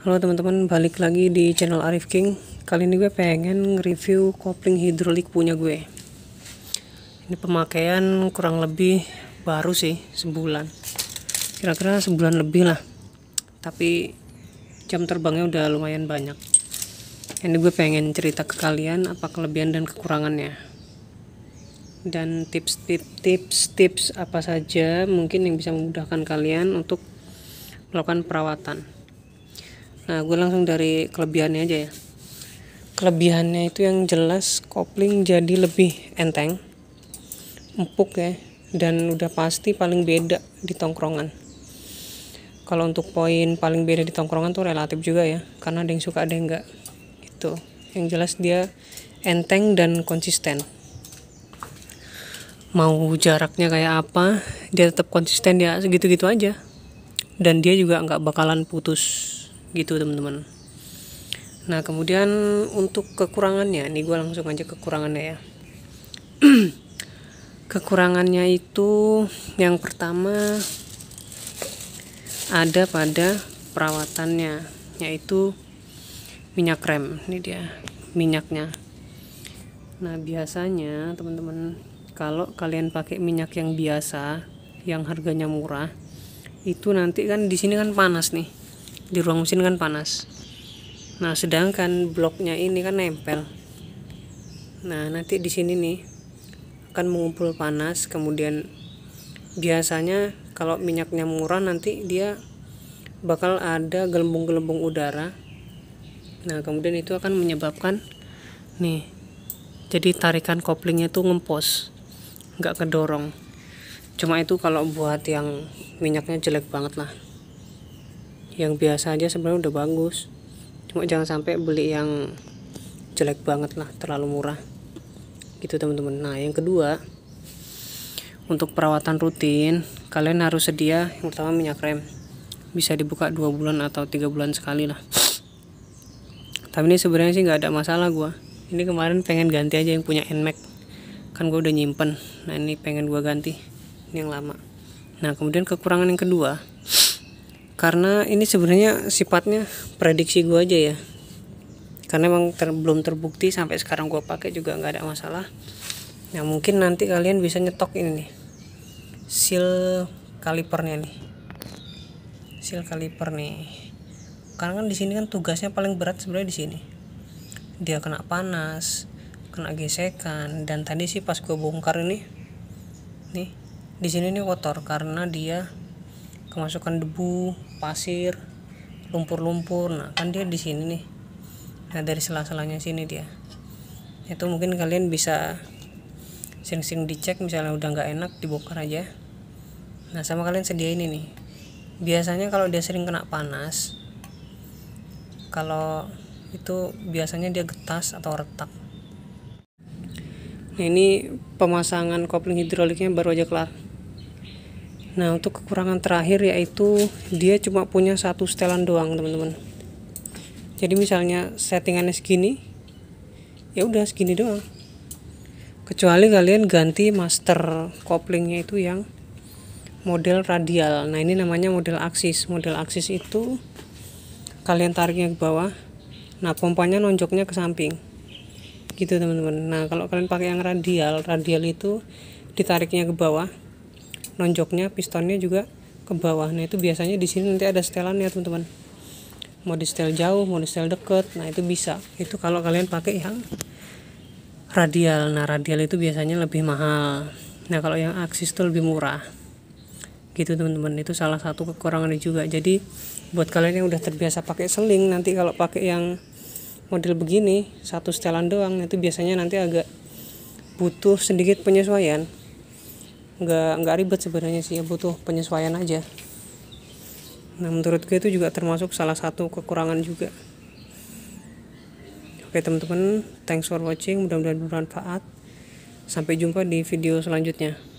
Halo teman-teman, balik lagi di channel Arif King. Kali ini gue pengen review kopling hidrolik punya gue. Ini pemakaian kurang lebih baru sih, sebulan. Kira-kira sebulan lebih lah. Tapi jam terbangnya udah lumayan banyak. Ini gue pengen cerita ke kalian apa kelebihan dan kekurangannya. Dan tips-tips-tips apa saja mungkin yang bisa memudahkan kalian untuk melakukan perawatan nah gue langsung dari kelebihannya aja ya kelebihannya itu yang jelas kopling jadi lebih enteng empuk ya dan udah pasti paling beda di tongkrongan kalau untuk poin paling beda di tongkrongan tuh relatif juga ya karena ada yang suka ada yang enggak itu yang jelas dia enteng dan konsisten mau jaraknya kayak apa dia tetap konsisten ya segitu-gitu aja dan dia juga nggak bakalan putus gitu teman-teman nah kemudian untuk kekurangannya ini gue langsung aja kekurangannya ya kekurangannya itu yang pertama ada pada perawatannya yaitu minyak rem ini dia minyaknya nah biasanya teman-teman kalau kalian pakai minyak yang biasa yang harganya murah itu nanti kan di sini kan panas nih di ruang mesin kan panas nah sedangkan bloknya ini kan nempel nah nanti di sini nih akan mengumpul panas kemudian biasanya kalau minyaknya murah nanti dia bakal ada gelembung-gelembung udara nah kemudian itu akan menyebabkan nih jadi tarikan koplingnya itu ngempos nggak kedorong cuma itu kalau buat yang minyaknya jelek banget lah yang biasa aja sebenarnya udah bagus cuma jangan sampai beli yang jelek banget lah terlalu murah gitu teman-teman nah yang kedua untuk perawatan rutin kalian harus sedia yang pertama minyak rem bisa dibuka dua bulan atau tiga bulan sekali lah tapi ini sebenarnya sih nggak ada masalah gua ini kemarin pengen ganti aja yang punya Nmax kan gue udah nyimpen nah ini pengen gua ganti ini yang lama nah kemudian kekurangan yang kedua karena ini sebenarnya sifatnya prediksi gue aja ya karena emang ter, belum terbukti sampai sekarang gue pakai juga nggak ada masalah nah mungkin nanti kalian bisa nyetok ini nih seal kalipernya nih seal kaliper nih karena kan di sini kan tugasnya paling berat sebenarnya di sini dia kena panas kena gesekan dan tadi sih pas gue bongkar ini nih di sini ini kotor karena dia kemasukan debu pasir lumpur-lumpur nah kan dia di sini nih nah dari sela-selanya sini dia itu mungkin kalian bisa sering-sering dicek misalnya udah nggak enak dibongkar aja nah sama kalian sediain ini nih biasanya kalau dia sering kena panas kalau itu biasanya dia getas atau retak nah, ini pemasangan kopling hidroliknya baru aja kelar nah untuk kekurangan terakhir yaitu dia cuma punya satu setelan doang teman-teman jadi misalnya settingannya segini ya udah segini doang kecuali kalian ganti master koplingnya itu yang model radial nah ini namanya model aksis model aksis itu kalian tariknya ke bawah nah pompanya nonjoknya ke samping gitu teman-teman nah kalau kalian pakai yang radial radial itu ditariknya ke bawah nonjoknya pistonnya juga ke bawah nah itu biasanya di sini nanti ada setelannya teman-teman mau di setel jauh mau di setel deket nah itu bisa itu kalau kalian pakai yang radial nah radial itu biasanya lebih mahal nah kalau yang aksis itu lebih murah gitu teman-teman itu salah satu kekurangannya juga jadi buat kalian yang udah terbiasa pakai seling nanti kalau pakai yang model begini satu setelan doang itu biasanya nanti agak butuh sedikit penyesuaian nggak nggak ribet sebenarnya sih ya butuh penyesuaian aja nah menurut gue itu juga termasuk salah satu kekurangan juga oke teman-teman thanks for watching mudah-mudahan bermanfaat sampai jumpa di video selanjutnya